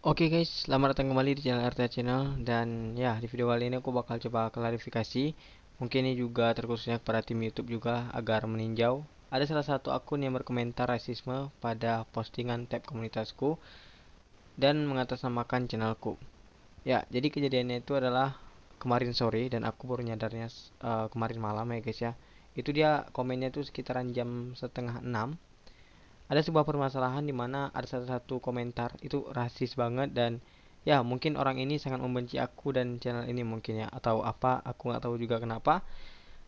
Oke okay guys, selamat datang kembali di channel RT Channel dan ya di video kali ini aku bakal coba klarifikasi mungkin ini juga terkhususnya kepada tim YouTube juga agar meninjau ada salah satu akun yang berkomentar rasisme pada postingan tab komunitasku dan mengatasnamakan channelku. Ya, jadi kejadiannya itu adalah kemarin sore dan aku baru nyadarnya uh, kemarin malam ya guys ya. Itu dia komennya itu sekitaran jam setengah enam ada sebuah permasalahan di mana ada salah satu komentar itu rasis banget dan ya mungkin orang ini sangat membenci aku dan channel ini mungkin ya atau apa aku nggak tahu juga kenapa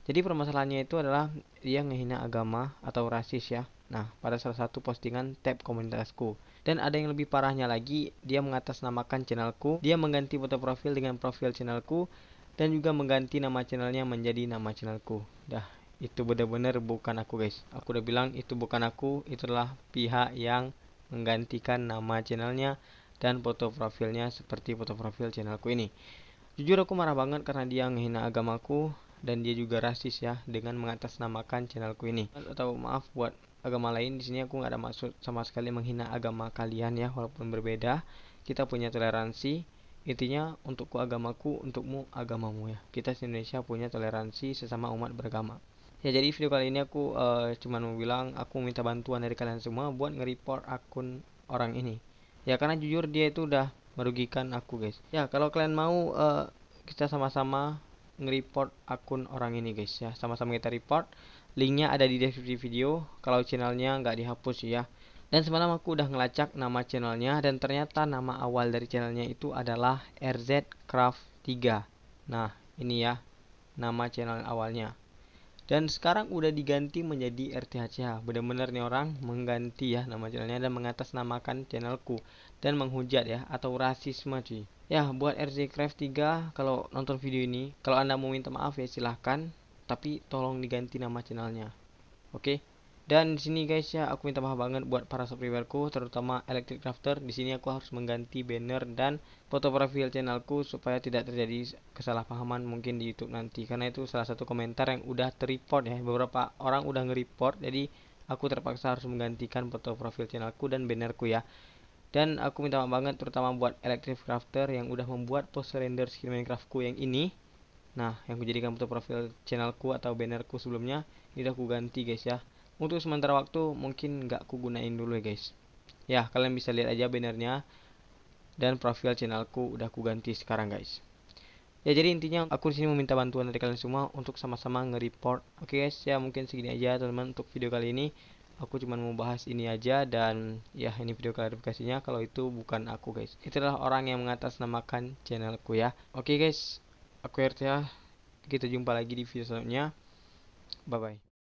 jadi permasalahannya itu adalah dia menghina agama atau rasis ya nah pada salah satu postingan tab komunitasku dan ada yang lebih parahnya lagi dia mengatasnamakan channelku dia mengganti foto profil dengan profil channelku dan juga mengganti nama channelnya menjadi nama channelku dah itu benar-benar bukan aku guys aku udah bilang itu bukan aku itulah pihak yang menggantikan nama channelnya dan foto profilnya seperti foto profil channelku ini jujur aku marah banget karena dia menghina agamaku dan dia juga rasis ya dengan mengatasnamakan channelku ini atau maaf buat agama lain di sini aku nggak ada maksud sama sekali menghina agama kalian ya walaupun berbeda kita punya toleransi Intinya untukku agamaku, untukmu agamamu ya. Kita di Indonesia punya toleransi sesama umat beragama ya jadi video kali ini aku uh, cuman mau bilang aku minta bantuan dari kalian semua buat nge-report akun orang ini ya karena jujur dia itu udah merugikan aku guys ya kalau kalian mau uh, kita sama-sama nge-report akun orang ini guys ya sama-sama kita report linknya ada di deskripsi video kalau channelnya nggak dihapus ya dan semalam aku udah ngelacak nama channelnya dan ternyata nama awal dari channelnya itu adalah RZ Craft 3 nah ini ya nama channel awalnya dan sekarang udah diganti menjadi RTHCH bener-bener nih orang mengganti ya nama channelnya dan mengatasnamakan channelku dan menghujat ya atau rasisme cuy ya buat RZ Craft 3 kalau nonton video ini kalau anda mau minta maaf ya silahkan tapi tolong diganti nama channelnya oke okay? Dan di sini guys ya, aku minta maaf banget buat para subscriberku, terutama Electric Crafter. Di sini aku harus mengganti banner dan foto profil channelku supaya tidak terjadi kesalahpahaman mungkin di YouTube nanti. Karena itu salah satu komentar yang udah terreport ya, beberapa orang udah nge-report. Jadi aku terpaksa harus menggantikan foto profil channelku dan bannerku ya. Dan aku minta maaf banget terutama buat Electric Crafter yang udah membuat post render skin Minecraftku yang ini. Nah, yang kujadikan foto profil channelku atau bannerku sebelumnya, ini udah aku ganti guys ya untuk sementara waktu mungkin nggak ku gunain dulu ya guys ya kalian bisa lihat aja bannernya dan profil channelku udah ku ganti sekarang guys ya jadi intinya aku di sini meminta bantuan dari kalian semua untuk sama-sama nge-report oke guys ya mungkin segini aja teman-teman untuk video kali ini aku cuma mau bahas ini aja dan ya ini video klarifikasinya kalau itu bukan aku guys itu adalah orang yang mengatasnamakan channelku ya oke guys aku ya kita jumpa lagi di video selanjutnya bye bye